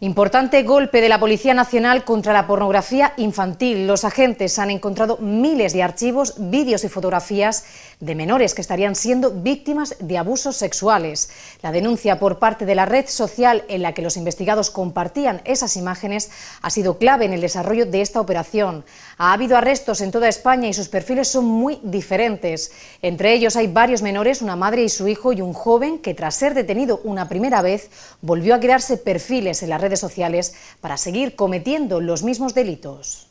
Importante golpe de la Policía Nacional contra la pornografía infantil. Los agentes han encontrado miles de archivos, vídeos y fotografías de menores que estarían siendo víctimas de abusos sexuales. La denuncia por parte de la red social en la que los investigados compartían esas imágenes ha sido clave en el desarrollo de esta operación. Ha habido arrestos en toda España y sus perfiles son muy diferentes. Entre ellos hay varios menores, una madre y su hijo y un joven que tras ser detenido una primera vez volvió a crearse perfiles en la red redes sociales para seguir cometiendo los mismos delitos.